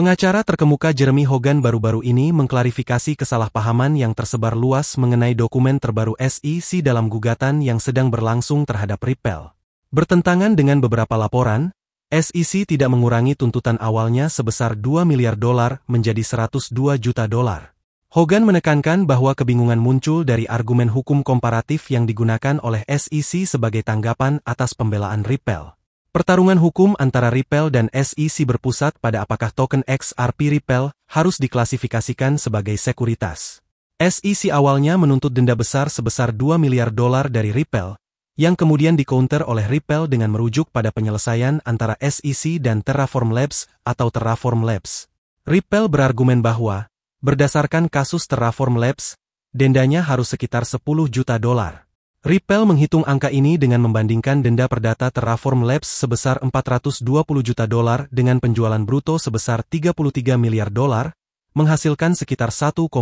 Pengacara terkemuka Jeremy Hogan baru-baru ini mengklarifikasi kesalahpahaman yang tersebar luas mengenai dokumen terbaru SEC dalam gugatan yang sedang berlangsung terhadap Ripple. Bertentangan dengan beberapa laporan, SEC tidak mengurangi tuntutan awalnya sebesar 2 miliar dolar menjadi 102 juta dolar. Hogan menekankan bahwa kebingungan muncul dari argumen hukum komparatif yang digunakan oleh SEC sebagai tanggapan atas pembelaan Ripple. Pertarungan hukum antara Ripple dan SEC berpusat pada apakah token XRP Ripple harus diklasifikasikan sebagai sekuritas. SEC awalnya menuntut denda besar sebesar 2 miliar dolar dari Ripple, yang kemudian dikounter oleh Ripple dengan merujuk pada penyelesaian antara SEC dan Terraform Labs atau Terraform Labs. Ripple berargumen bahwa, berdasarkan kasus Terraform Labs, dendanya harus sekitar 10 juta dolar. Ripple menghitung angka ini dengan membandingkan denda perdata Terraform Labs sebesar 420 juta dolar dengan penjualan bruto sebesar 33 miliar dolar, menghasilkan sekitar 1,27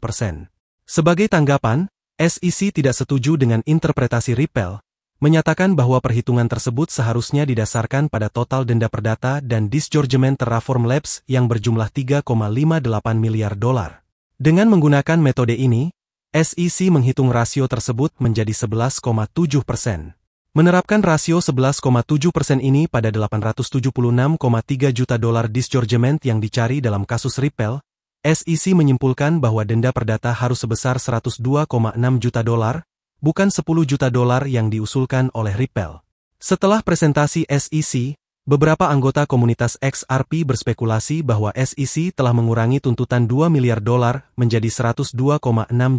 persen. Sebagai tanggapan, SEC tidak setuju dengan interpretasi Ripple, menyatakan bahwa perhitungan tersebut seharusnya didasarkan pada total denda perdata dan disgorgement Terraform Labs yang berjumlah 3,58 miliar dolar. Dengan menggunakan metode ini, SEC menghitung rasio tersebut menjadi 11,7 persen. Menerapkan rasio 11,7 persen ini pada 876,3 juta dolar disgorgement yang dicari dalam kasus Ripple, SEC menyimpulkan bahwa denda perdata harus sebesar 102,6 juta dolar, bukan 10 juta dolar yang diusulkan oleh Ripple. Setelah presentasi SEC, Beberapa anggota komunitas XRP berspekulasi bahwa SEC telah mengurangi tuntutan 2 miliar dolar menjadi 102,6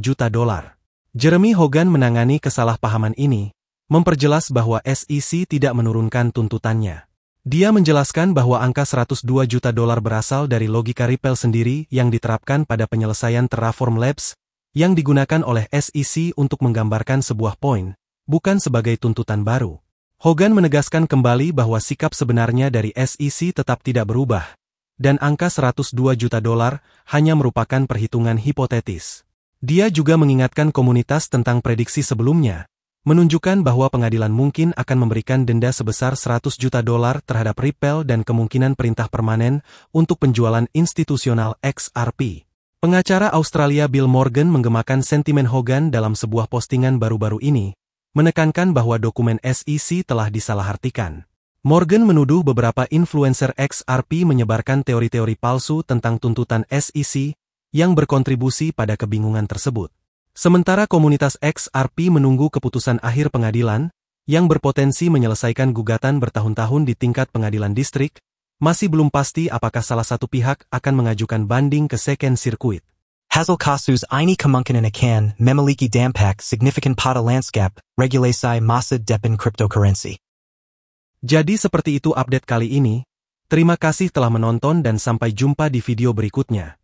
juta dolar. Jeremy Hogan menangani kesalahpahaman ini, memperjelas bahwa SEC tidak menurunkan tuntutannya. Dia menjelaskan bahwa angka 102 juta dolar berasal dari logika Ripple sendiri yang diterapkan pada penyelesaian Terraform Labs, yang digunakan oleh SEC untuk menggambarkan sebuah poin, bukan sebagai tuntutan baru. Hogan menegaskan kembali bahwa sikap sebenarnya dari SEC tetap tidak berubah, dan angka 102 juta dolar hanya merupakan perhitungan hipotetis. Dia juga mengingatkan komunitas tentang prediksi sebelumnya, menunjukkan bahwa pengadilan mungkin akan memberikan denda sebesar 100 juta dolar terhadap Ripple dan kemungkinan perintah permanen untuk penjualan institusional XRP. Pengacara Australia Bill Morgan menggemakan sentimen Hogan dalam sebuah postingan baru-baru ini, menekankan bahwa dokumen SEC telah disalahartikan. Morgan menuduh beberapa influencer XRP menyebarkan teori-teori palsu tentang tuntutan SEC yang berkontribusi pada kebingungan tersebut. Sementara komunitas XRP menunggu keputusan akhir pengadilan, yang berpotensi menyelesaikan gugatan bertahun-tahun di tingkat pengadilan distrik, masih belum pasti apakah salah satu pihak akan mengajukan banding ke second circuit. Hazelkasu's Aini Can, Memaliki Dampak Significant Pada Landscape, Regulasi Masa Depan Cryptocurrency. Jadi seperti itu update kali ini. Terima kasih telah menonton dan sampai jumpa di video berikutnya.